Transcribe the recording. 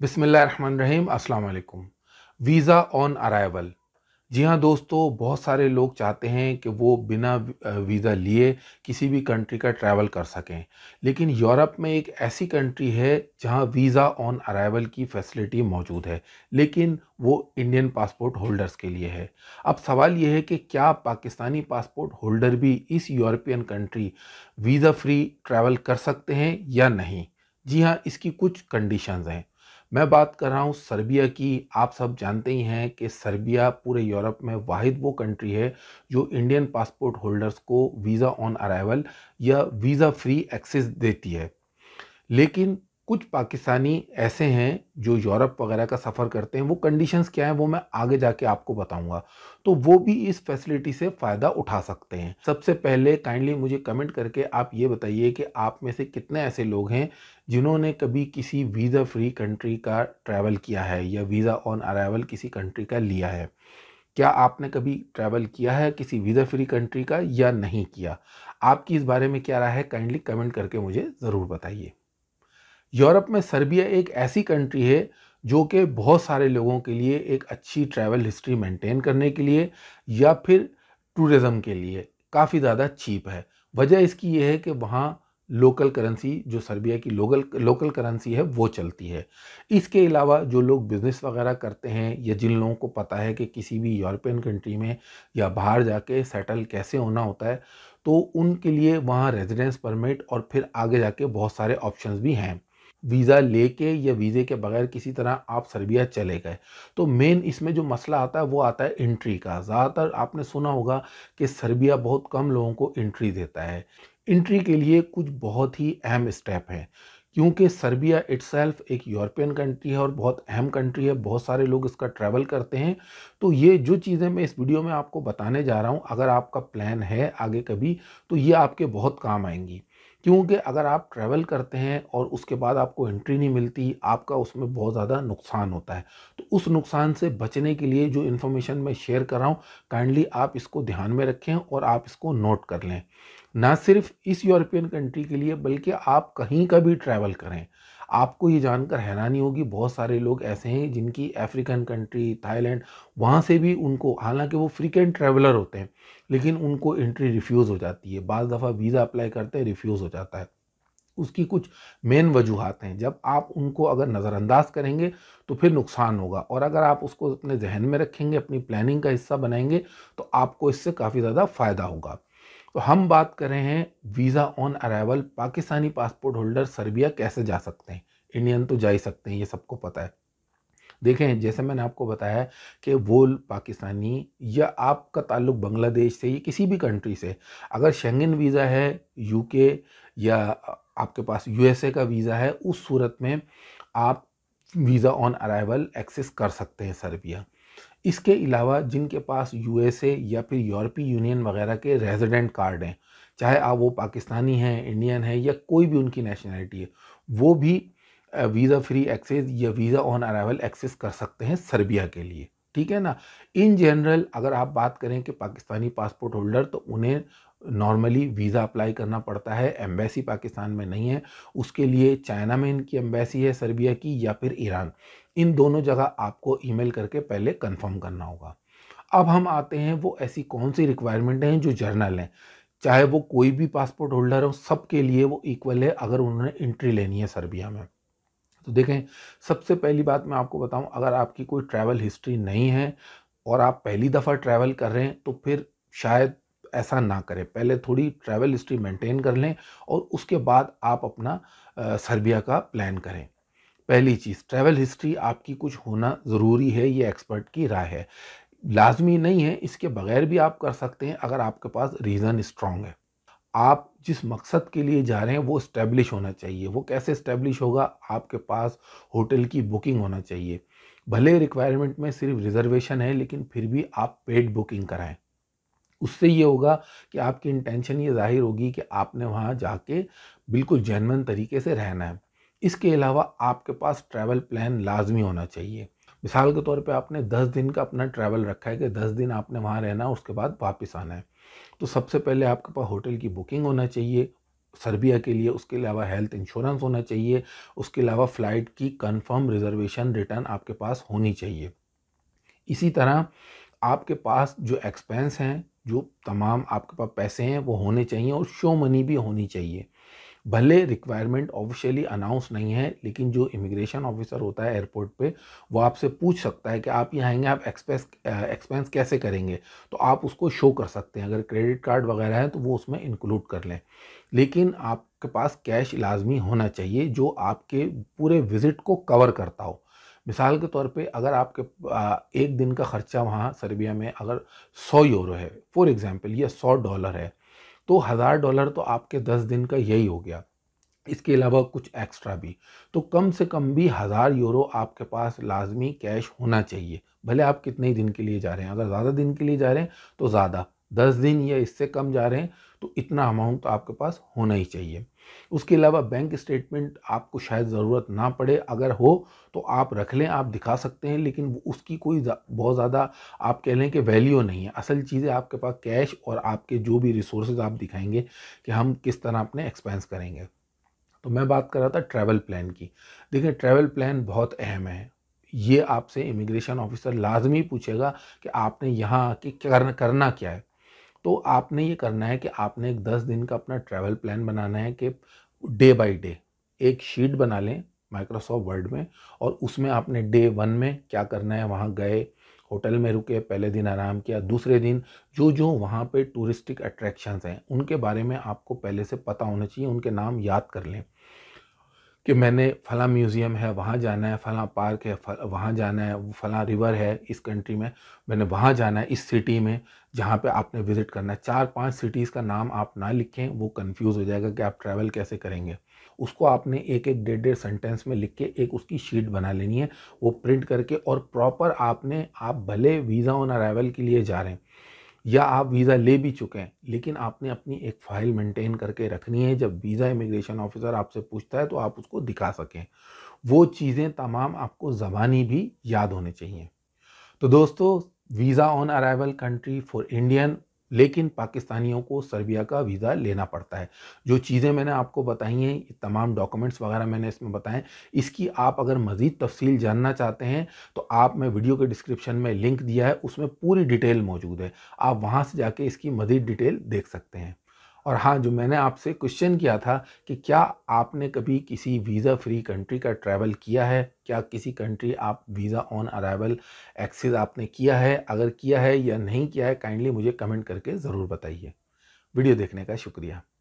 बिसमीम् अल्लाम visa on arrival जी हाँ दोस्तों बहुत सारे लोग चाहते हैं कि वो बिना वीज़ा लिए किसी भी कंट्री का ट्रैवल कर सकें लेकिन यूरोप में एक ऐसी कंट्री है जहाँ वीज़ा ऑन अराइवल की फैसिलिटी मौजूद है लेकिन वो इंडियन पासपोर्ट होल्डर्स के लिए है अब सवाल ये है कि क्या पाकिस्तानी पासपोर्ट होल्डर भी इस European country visa free travel कर सकते हैं या नहीं जी हाँ इसकी कुछ कंडीशंस हैं मैं बात कर रहा हूँ सर्बिया की आप सब जानते ही हैं कि सर्बिया पूरे यूरोप में वाहिद वो कंट्री है जो इंडियन पासपोर्ट होल्डर्स को वीज़ा ऑन अराइवल या वीज़ा फ्री एक्सेस देती है लेकिन कुछ पाकिस्तानी ऐसे हैं जो यूरोप वगैरह का सफ़र करते हैं वो कंडीशंस क्या हैं वो मैं आगे जाके आपको बताऊंगा तो वो भी इस फैसिलिटी से फ़ायदा उठा सकते हैं सबसे पहले काइंडली मुझे कमेंट करके आप ये बताइए कि आप में से कितने ऐसे लोग हैं जिन्होंने कभी किसी वीज़ा फ्री कंट्री का ट्रैवल किया है या वीज़ा ऑन अराइवल किसी कंट्री का लिया है क्या आपने कभी ट्रैवल किया है किसी वीज़ा फ्री कंट्री का या नहीं किया आपकी इस बारे में क्या राय है काइंडली कमेंट करके मुझे ज़रूर बताइए यूरोप में सर्बिया एक ऐसी कंट्री है जो कि बहुत सारे लोगों के लिए एक अच्छी ट्रैवल हिस्ट्री मेंटेन करने के लिए या फिर टूरिज़म के लिए काफ़ी ज़्यादा चीप है वजह इसकी यह है कि वहाँ लोकल करेंसी जो सर्बिया की लोकल लोकल करेंसी है वो चलती है इसके अलावा जो लोग बिज़नेस वगैरह करते हैं या जिन लोगों को पता है कि किसी भी यूरोपियन कंट्री में या बाहर जाके सेटल कैसे होना होता है तो उनके लिए वहाँ रेजिडेंस परमिट और फिर आगे जाके बहुत सारे ऑप्शंस भी हैं वीज़ा लेके या वीज़े के बगैर किसी तरह आप सर्बिया चले गए तो मेन इसमें जो मसला आता है वो आता है इंट्री का ज़्यादातर आपने सुना होगा कि सर्बिया बहुत कम लोगों को इंट्री देता है इंट्री के लिए कुछ बहुत ही अहम स्टेप हैं क्योंकि सर्बिया इट्स एक यूरोपियन कंट्री है और बहुत अहम कंट्री है बहुत सारे लोग इसका ट्रैवल करते हैं तो ये जो चीज़ें मैं इस वीडियो में आपको बताने जा रहा हूँ अगर आपका प्लान है आगे कभी तो ये आपके बहुत काम आएंगी क्योंकि अगर आप ट्रैवल करते हैं और उसके बाद आपको एंट्री नहीं मिलती आपका उसमें बहुत ज़्यादा नुकसान होता है तो उस नुकसान से बचने के लिए जो इन्फॉर्मेशन मैं शेयर कर रहा हूँ काइंडली आप इसको ध्यान में रखें और आप इसको नोट कर लें ना सिर्फ इस यूरोपियन कंट्री के लिए बल्कि आप कहीं का भी ट्रैवल करें आपको ये जानकर हैरानी होगी बहुत सारे लोग ऐसे हैं जिनकी अफ्रीकन कंट्री थाईलैंड वहाँ से भी उनको हालांकि वो फ्रीकेंट ट्रैवलर होते हैं लेकिन उनको एंट्री रिफ्यूज़ हो जाती है बज़ दफ़ा वीज़ा अप्लाई करते हैं रिफ्यूज़ हो जाता है उसकी कुछ मेन वजूहत हैं जब आप उनको अगर नज़रअंदाज करेंगे तो फिर नुकसान होगा और अगर आप उसको अपने जहन में रखेंगे अपनी प्लानिंग का हिस्सा बनाएंगे तो आपको इससे काफ़ी ज़्यादा फ़ायदा होगा तो हम बात कर रहे हैं visa on arrival Pakistani passport holder Serbia कैसे जा सकते हैं इंडियन तो जा ही सकते हैं ये सबको पता है देखें जैसे मैंने आपको बताया कि वो पाकिस्तानी या आपका ताल्लुक बांग्लादेश से या किसी भी कंट्री से अगर शेंगन वीज़ा है यूके या आपके पास यूएसए का वीज़ा है उस सूरत में आप वीज़ा ऑन अराइवल एक्सेस कर सकते हैं सर्बिया इसके अलावा जिनके पास यूएसए या फिर यूरोपीय यूनियन वगैरह के रेजिडेंट कार्ड हैं चाहे आप वो पाकिस्तानी हैं इंडियन हैं या कोई भी उनकी नेशनैलिटी है वो भी वीज़ा फ्री एक्सेस या वीज़ा ऑन अराइवल एक्सेस कर सकते हैं सर्बिया के लिए ठीक है ना इन जनरल अगर आप बात करें कि पाकिस्तानी पासपोर्ट होल्डर तो उन्हें नॉर्मली वीज़ा अप्लाई करना पड़ता है एम्बेसी पाकिस्तान में नहीं है उसके लिए चाइना में इनकी एम्बेसी है सर्बिया की या फिर ईरान इन दोनों जगह आपको ईमेल करके पहले कंफर्म करना होगा अब हम आते हैं वो ऐसी कौन सी रिक्वायरमेंट हैं जो जर्नल हैं चाहे वो कोई भी पासपोर्ट होल्डर हो सब के लिए वो इक्वल है अगर उन्होंने एंट्री लेनी है सर्बिया में तो देखें सबसे पहली बात मैं आपको बताऊं अगर आपकी कोई ट्रैवल हिस्ट्री नहीं है और आप पहली दफ़ा ट्रैवल कर रहे हैं तो फिर शायद ऐसा ना करें पहले थोड़ी ट्रैवल हिस्ट्री मेंटेन कर लें और उसके बाद आप अपना सर्बिया का प्लान करें पहली चीज़ ट्रैवल हिस्ट्री आपकी कुछ होना ज़रूरी है ये एक्सपर्ट की राय है लाजमी नहीं है इसके बगैर भी आप कर सकते हैं अगर आपके पास रीज़न स्ट्रांग है आप जिस मकसद के लिए जा रहे हैं वो इस्टेब्लिश होना चाहिए वो कैसे इस्टेब्लिश होगा आपके पास होटल की बुकिंग होना चाहिए भले रिक्वायरमेंट में सिर्फ रिजर्वेशन है लेकिन फिर भी आप पेड बुकिंग कराएं उससे ये होगा कि आपकी इंटेंशन ये जाहिर होगी कि आपने वहाँ जाके बिल्कुल जैनमन तरीके से रहना है इसके अलावा आपके पास ट्रैवल प्लान लाजमी होना चाहिए मिसाल के तौर पे आपने दस दिन का अपना ट्रैवल रखा है कि दस दिन आपने वहाँ रहना है उसके बाद वापस आना है तो सबसे पहले आपके पास होटल की बुकिंग होना चाहिए सर्बिया के लिए उसके अलावा हेल्थ इंश्योरेंस होना चाहिए उसके अलावा फ़्लाइट की कंफर्म रिजर्वेशन रिटर्न आपके पास होनी चाहिए इसी तरह आपके पास जो एक्सपेंस हैं जो तमाम आपके पास पैसे हैं वो होने चाहिए और शो मनी भी होनी चाहिए भले रिक्वायरमेंट ऑफिशियली अनाउंस नहीं है लेकिन जो इमिग्रेशन ऑफिसर होता है एयरपोर्ट पे वो आपसे पूछ सकता है कि आप यहाँ आएंगे आप एक्सपेंस एक्सपेंस कैसे करेंगे तो आप उसको शो कर सकते हैं अगर क्रेडिट कार्ड वगैरह है तो वो उसमें इंक्लूड कर लें लेकिन आपके पास कैश लाजमी होना चाहिए जो आपके पूरे विज़िट को कवर करता हो मिसाल के तौर पे अगर आपके एक दिन का ख़र्चा वहाँ सर्बिया में अगर सौ यूरो है फॉर एग्ज़ाम्पल या सौ डॉलर है तो हज़ार डॉलर तो आपके दस दिन का यही हो गया इसके अलावा कुछ एक्स्ट्रा भी तो कम से कम भी हज़ार यूरो आपके पास लाजमी कैश होना चाहिए भले आप कितने दिन के लिए जा रहे हैं अगर ज़्यादा दिन के लिए जा रहे हैं तो ज़्यादा दस दिन या इससे कम जा रहे हैं तो इतना अमाउंट तो आपके पास होना ही चाहिए उसके अलावा बैंक स्टेटमेंट आपको शायद ज़रूरत ना पड़े अगर हो तो आप रख लें आप दिखा सकते हैं लेकिन उसकी कोई बहुत ज़्यादा आप कह लें कि वैल्यू नहीं है असल चीज़ें आपके पास कैश और आपके जो भी रिसोर्स आप दिखाएंगे कि हम किस तरह अपने एक्सपेंस करेंगे तो मैं बात कर रहा था ट्रैवल प्लान की देखिए ट्रैवल प्लान बहुत अहम है ये आपसे इमिग्रेशन ऑफिसर लाजमी पूछेगा कि आपने यहाँ के करना क्या है तो आपने ये करना है कि आपने एक दस दिन का अपना ट्रैवल प्लान बनाना है कि डे बाय डे एक शीट बना लें माइक्रोसॉफ्ट वर्ड में और उसमें आपने डे वन में क्या करना है वहाँ गए होटल में रुके पहले दिन आराम किया दूसरे दिन जो जो वहाँ पे टूरिस्टिक अट्रैक्शंस हैं उनके बारे में आपको पहले से पता होना चाहिए उनके नाम याद कर लें कि मैंने फ़लाँ म्यूज़ियम है वहाँ जाना है फ़ला पार्क है फल, वहाँ जाना है फ़लाँ रिवर है इस कंट्री में मैंने वहाँ जाना है इस सिटी में जहाँ पे आपने विज़िट करना है चार पांच सिटीज़ का नाम आप ना लिखें वो कंफ्यूज हो जाएगा कि आप ट्रैवल कैसे करेंगे उसको आपने एक एक डेढ़ डेढ़ सेंटेंस में लिख के एक उसकी शीट बना लेनी है वो प्रिंट करके और प्रॉपर आपने आप भले वीज़ा ऑन अरावल के लिए जा रहे हैं या आप वीज़ा ले भी चुके हैं लेकिन आपने अपनी एक फ़ाइल मेंटेन करके रखनी है जब वीज़ा इमिग्रेशन ऑफिसर आपसे पूछता है तो आप उसको दिखा सकें वो चीज़ें तमाम आपको ज़बानी भी याद होने चाहिए तो दोस्तों visa on arrival country for Indian लेकिन पाकिस्तानियों को सर्बिया का वीज़ा लेना पड़ता है जो चीज़ें मैंने आपको बताई हैं तमाम डॉक्यूमेंट्स वगैरह मैंने इसमें बताएं इसकी आप अगर मज़ीद तफसील जानना चाहते हैं तो आप मैं वीडियो के डिस्क्रिप्शन में लिंक दिया है उसमें पूरी डिटेल मौजूद है आप वहाँ से जाके इसकी मज़ीद डिटेल देख सकते हैं और हाँ जो मैंने आपसे क्वेश्चन किया था कि क्या आपने कभी किसी वीज़ा फ्री कंट्री का ट्रैवल किया है क्या किसी कंट्री आप वीज़ा ऑन अराइवल एक्सेस आपने किया है अगर किया है या नहीं किया है काइंडली मुझे कमेंट करके ज़रूर बताइए वीडियो देखने का शुक्रिया